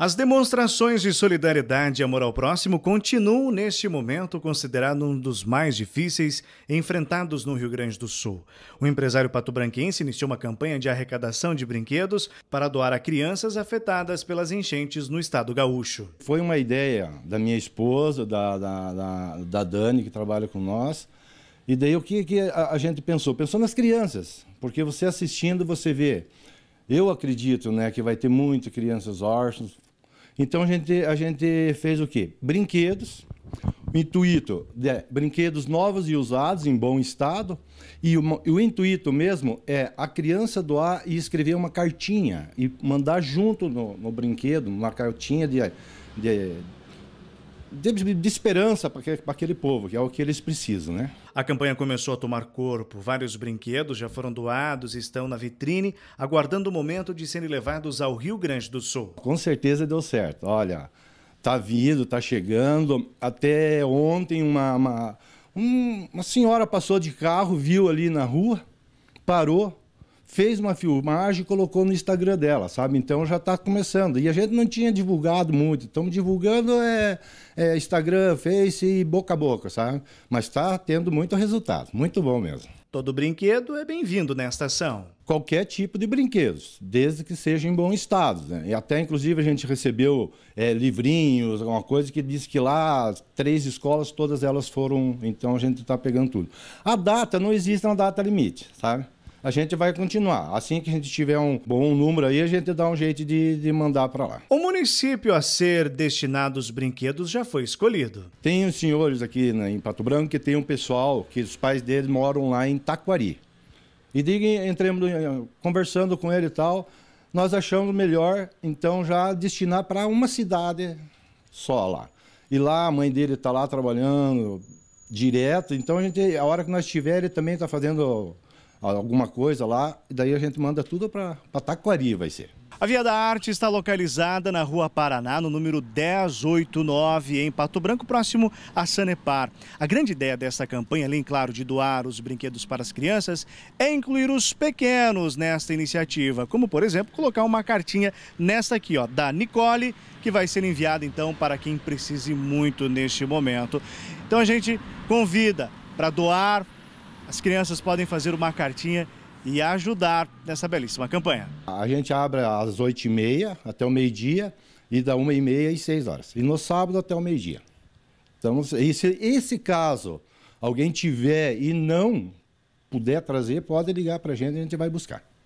As demonstrações de solidariedade e amor ao próximo continuam neste momento considerado um dos mais difíceis enfrentados no Rio Grande do Sul. O empresário patobranquense iniciou uma campanha de arrecadação de brinquedos para doar a crianças afetadas pelas enchentes no estado gaúcho. Foi uma ideia da minha esposa, da, da, da, da Dani, que trabalha com nós. E daí o que, que a, a gente pensou? Pensou nas crianças, porque você assistindo, você vê. Eu acredito né, que vai ter muitas crianças órfãs, então a gente, a gente fez o quê? Brinquedos, o intuito de brinquedos novos e usados em bom estado. E o, o, intuito mesmo é a criança doar e escrever uma cartinha e mandar junto no, no brinquedo, uma cartinha de, de de, de esperança para aquele, aquele, povo, que é o que eles precisam, né? A campanha começou a tomar corpo. Vários brinquedos já foram doados e estão na vitrine, aguardando o momento de serem levados ao Rio Grande do Sul. Com certeza deu certo. Olha, tá vindo, tá chegando. Até ontem uma, uma, um, uma senhora passou de carro, viu ali na rua, parou, fez uma filmagem e colocou no Instagram dela, sabe? Então já está começando. E a gente não tinha divulgado muito. Estamos divulgando é, é, Instagram, Face e boca a boca, sabe? Mas está tendo muito resultado. Muito bom mesmo. Todo brinquedo é bem-vindo nesta ação. Qualquer tipo de brinquedos, desde que seja em bom estado. Né? E até, inclusive, a gente recebeu é, livrinhos, alguma coisa que diz que lá três escolas, todas elas foram. Então a gente está pegando tudo. A data, não existe uma data limite, sabe? a gente vai continuar. Assim que a gente tiver um bom número aí, a gente dá um jeito de, de mandar para lá. O município a ser destinado os brinquedos já foi escolhido. Tem os senhores aqui né, em Pato Branco que tem um pessoal que os pais deles moram lá em Taquari. E diga, entremos eh, conversando com ele e tal, nós achamos melhor então já destinar para uma cidade só lá. E lá a mãe dele está lá trabalhando direto, então a gente a hora que nós tiver ele também está fazendo alguma coisa lá, e daí a gente manda tudo para Taquari, vai ser. A Via da Arte está localizada na Rua Paraná, no número 1089, em Pato Branco, próximo a Sanepar. A grande ideia dessa campanha, além, claro, de doar os brinquedos para as crianças, é incluir os pequenos nesta iniciativa, como, por exemplo, colocar uma cartinha nesta aqui, ó, da Nicole, que vai ser enviada, então, para quem precise muito neste momento. Então a gente convida para doar, as crianças podem fazer uma cartinha e ajudar nessa belíssima campanha. A gente abre às 8h30 até o meio-dia e da 1h30 às 6 horas. E no sábado até o meio-dia. Então, se esse caso alguém tiver e não puder trazer, pode ligar para a gente, e a gente vai buscar.